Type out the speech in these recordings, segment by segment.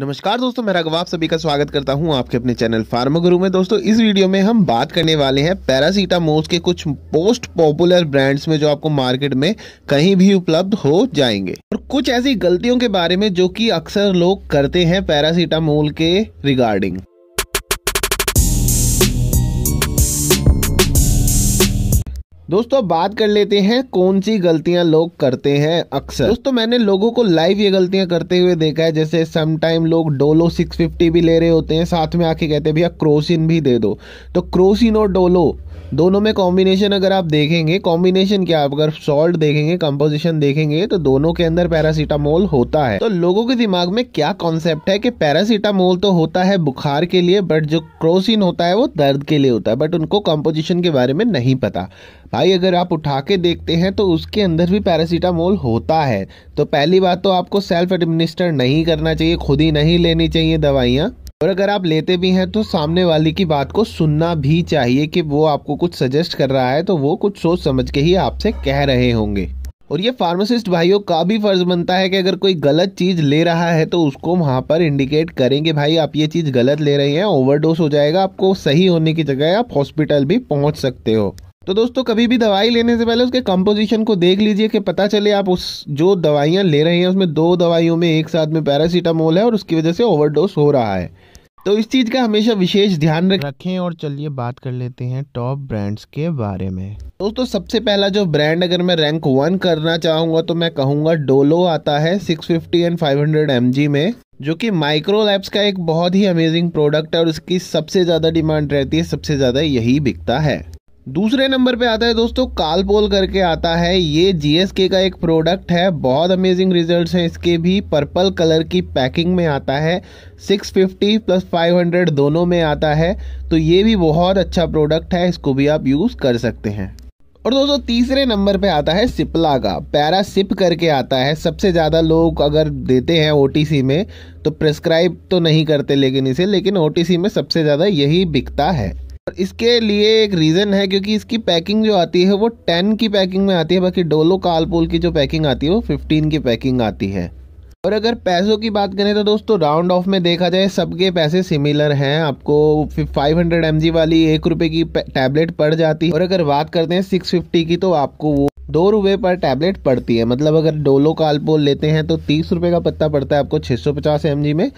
नमस्कार दोस्तों मैं रघुवा सभी का स्वागत करता हूं आपके अपने चैनल फार्मा गुरु में दोस्तों इस वीडियो में हम बात करने वाले हैं पैरासीटामोल्स के कुछ मोस्ट पॉपुलर ब्रांड्स में जो आपको मार्केट में कहीं भी उपलब्ध हो जाएंगे और कुछ ऐसी गलतियों के बारे में जो कि अक्सर लोग करते हैं पैरासीटामोल के रिगार्डिंग दोस्तों बात कर लेते हैं कौन सी गलतियां लोग करते हैं अक्सर दोस्तों मैंने लोगों को लाइव ये गलतियां करते हुए देखा है जैसे समटाइम लोग डोलो 650 भी ले रहे होते हैं साथ में आके कहते हैं भैया क्रोसिन भी दे दो तो क्रोसिन और डोलो दोनों में कॉम्बिनेशन अगर आप देखेंगे कॉम्बिनेशन क्या अगर सॉल्ट देखेंगे कंपोजिशन देखेंगे तो दोनों के अंदर पैरासीटामोल होता है तो लोगों के दिमाग में क्या कॉन्सेप्ट है कि पैरासीटामोल तो होता है बुखार के लिए बट जो क्रोसिन होता है वो दर्द के लिए होता है बट उनको कंपोजिशन के बारे में नहीं पता भाई अगर आप उठा के देखते हैं तो उसके अंदर भी पैरासीटामोल होता है तो पहली बात तो आपको सेल्फ एडमिनिस्टर नहीं करना चाहिए खुद ही नहीं लेनी चाहिए दवाइयाँ और अगर आप लेते भी हैं तो सामने वाले की बात को सुनना भी चाहिए कि वो आपको कुछ सजेस्ट कर रहा है तो वो कुछ सोच समझ के ही आपसे कह रहे होंगे और ये फार्मासिस्ट भाइयों का भी फर्ज बनता है कि अगर कोई गलत चीज ले रहा है तो उसको वहां पर इंडिकेट करेंगे भाई आप ये चीज गलत ले रहे हैं ओवरडोज हो जाएगा आपको सही होने की जगह आप हॉस्पिटल भी पहुंच सकते हो तो दोस्तों कभी भी दवाई लेने से पहले उसके कंपोजिशन को देख लीजिए कि पता चले आप उस जो दवाइयाँ ले रहे हैं उसमें दो दवाइयों में एक साथ में पैरासीटामोल है और उसकी वजह से ओवरडोज हो रहा है तो इस चीज़ का हमेशा विशेष ध्यान रखें और चलिए बात कर लेते हैं टॉप ब्रांड्स के बारे में दोस्तों सबसे पहला जो ब्रांड अगर मैं रैंक वन करना चाहूंगा तो मैं कहूंगा डोलो आता है 650 एंड 500 हंड्रेड में जो कि माइक्रो लैब्स का एक बहुत ही अमेजिंग प्रोडक्ट है और उसकी सबसे ज़्यादा डिमांड रहती है सबसे ज़्यादा यही बिकता है दूसरे नंबर पे आता है दोस्तों कालपोल करके आता है ये जीएसके का एक प्रोडक्ट है बहुत अमेजिंग रिजल्ट्स हैं इसके भी पर्पल कलर की पैकिंग में आता है 650 प्लस 500 दोनों में आता है तो ये भी बहुत अच्छा प्रोडक्ट है इसको भी आप यूज़ कर सकते हैं और दोस्तों तीसरे नंबर पे आता है सिपला का पैरा सिप करके आता है सबसे ज़्यादा लोग अगर देते हैं ओ में तो प्रेस्क्राइब तो नहीं करते लेकिन इसे लेकिन ओ में सबसे ज़्यादा यही बिकता है इसके लिए एक रीज़न है क्योंकि इसकी पैकिंग जो आती है वो टेन की पैकिंग में आती है बाकी डोलो कालपोल की जो पैकिंग आती है वो फिफ्टीन की पैकिंग आती है और अगर पैसों की बात करें तो दोस्तों राउंड ऑफ में देखा जाए सबके पैसे सिमिलर हैं आपको 500 हंड्रेड वाली एक रुपये की टैबलेट पड़ जाती है और अगर बात करते हैं 650 की तो आपको वो दो रुपये पर टैबलेट पड़ती है मतलब अगर डोलो कालपोल लेते हैं तो तीस रुपये का पत्ता पड़ता है आपको 650 सौ में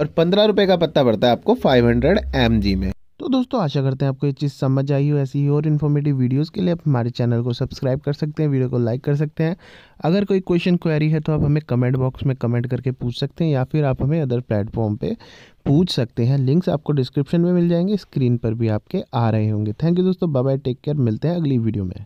और पंद्रह रुपये का पत्ता पड़ता है आपको फाइव हंड्रेड में दोस्तों आशा करते हैं आपको ये चीज़ समझ आई हो ऐसी ही और इन्फॉर्मेटिव वीडियोस के लिए आप हमारे चैनल को सब्सक्राइब कर सकते हैं वीडियो को लाइक कर सकते हैं अगर कोई क्वेश्चन क्वेरी है तो आप हमें कमेंट बॉक्स में कमेंट करके पूछ सकते हैं या फिर आप हमें अदर प्लेटफॉर्म पर पूछ सकते हैं लिंक्स आपको डिस्क्रिप्शन में मिल जाएंगे स्क्रीन पर भी आपके आ रहे होंगे थैंक यू दोस्तों बाय टेक केयर मिलते हैं अगली वीडियो में